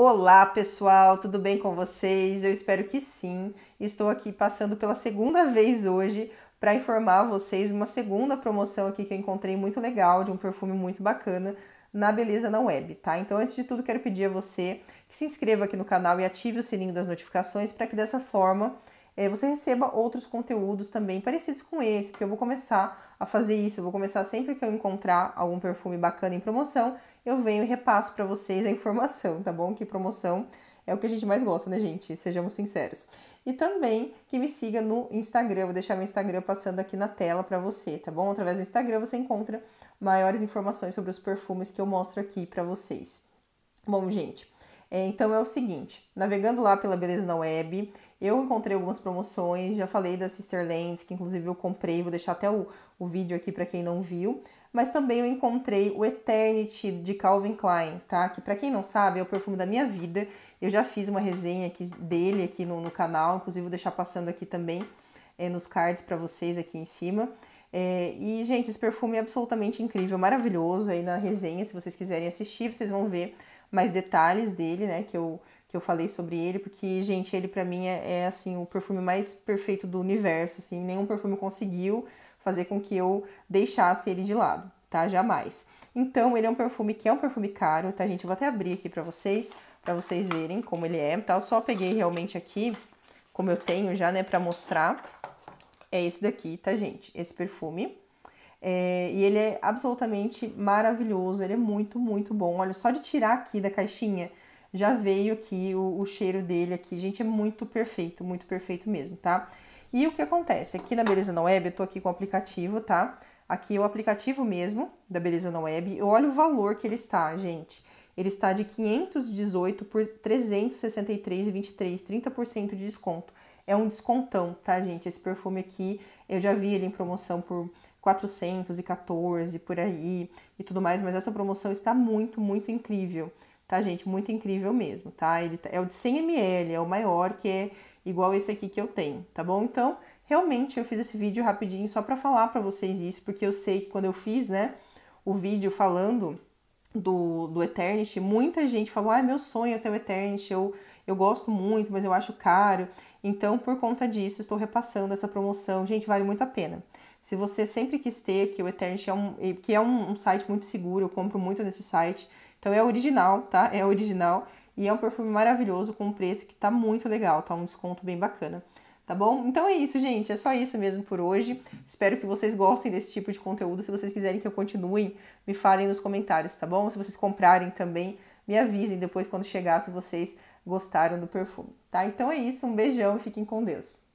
Olá pessoal, tudo bem com vocês? Eu espero que sim. Estou aqui passando pela segunda vez hoje para informar vocês uma segunda promoção aqui que eu encontrei muito legal, de um perfume muito bacana na Beleza na Web, tá? Então, antes de tudo, quero pedir a você que se inscreva aqui no canal e ative o sininho das notificações para que dessa forma é, você receba outros conteúdos também parecidos com esse, porque eu vou começar a fazer isso, eu vou começar sempre que eu encontrar algum perfume bacana em promoção, eu venho e repasso para vocês a informação, tá bom? Que promoção é o que a gente mais gosta, né, gente? Sejamos sinceros. E também que me siga no Instagram, vou deixar meu Instagram passando aqui na tela para você, tá bom? Através do Instagram você encontra maiores informações sobre os perfumes que eu mostro aqui para vocês. Bom, gente, é, então é o seguinte: navegando lá pela Beleza na Web, eu encontrei algumas promoções, já falei da Sisterlands, que inclusive eu comprei, vou deixar até o, o vídeo aqui para quem não viu. Mas também eu encontrei o Eternity de Calvin Klein, tá? Que para quem não sabe é o perfume da minha vida. Eu já fiz uma resenha aqui dele aqui no, no canal, inclusive vou deixar passando aqui também é, nos cards para vocês aqui em cima. É, e, gente, esse perfume é absolutamente incrível, maravilhoso. Aí na resenha, se vocês quiserem assistir, vocês vão ver mais detalhes dele, né? Que eu que eu falei sobre ele, porque, gente, ele para mim é, é, assim, o perfume mais perfeito do universo, assim, nenhum perfume conseguiu fazer com que eu deixasse ele de lado, tá? Jamais. Então, ele é um perfume que é um perfume caro, tá, gente? Eu vou até abrir aqui para vocês, para vocês verem como ele é, tá? Eu só peguei realmente aqui, como eu tenho já, né, para mostrar. É esse daqui, tá, gente? Esse perfume. É, e ele é absolutamente maravilhoso, ele é muito, muito bom. Olha, só de tirar aqui da caixinha, já veio aqui o, o cheiro dele aqui. Gente, é muito perfeito, muito perfeito mesmo, tá? E o que acontece? Aqui na Beleza na Web, eu tô aqui com o aplicativo, tá? Aqui é o aplicativo mesmo da Beleza na Web. Olha o valor que ele está, gente. Ele está de 518 por 363,23, 30% de desconto. É um descontão, tá, gente? Esse perfume aqui, eu já vi ele em promoção por 414 por aí e tudo mais, mas essa promoção está muito, muito incrível tá, gente? Muito incrível mesmo, tá? Ele tá, é o de 100 ml, é o maior, que é igual esse aqui que eu tenho, tá bom? Então, realmente eu fiz esse vídeo rapidinho só para falar para vocês isso, porque eu sei que quando eu fiz, né, o vídeo falando do, do Eternity, muita gente falou, ah, é meu sonho é ter o Eternity, eu, eu gosto muito, mas eu acho caro. Então, por conta disso, estou repassando essa promoção. Gente, vale muito a pena. Se você sempre quis ter, que o Eternity é um, que é um, um site muito seguro, eu compro muito nesse site, então é original, tá? É original e é um perfume maravilhoso com um preço que tá muito legal, tá um desconto bem bacana. Tá bom? Então é isso, gente. É só isso mesmo por hoje. Espero que vocês gostem desse tipo de conteúdo. Se vocês quiserem que eu continue, me falem nos comentários, tá bom? Se vocês comprarem também, me avisem depois quando chegar se vocês gostaram do perfume, tá? Então é isso. Um beijão e fiquem com Deus.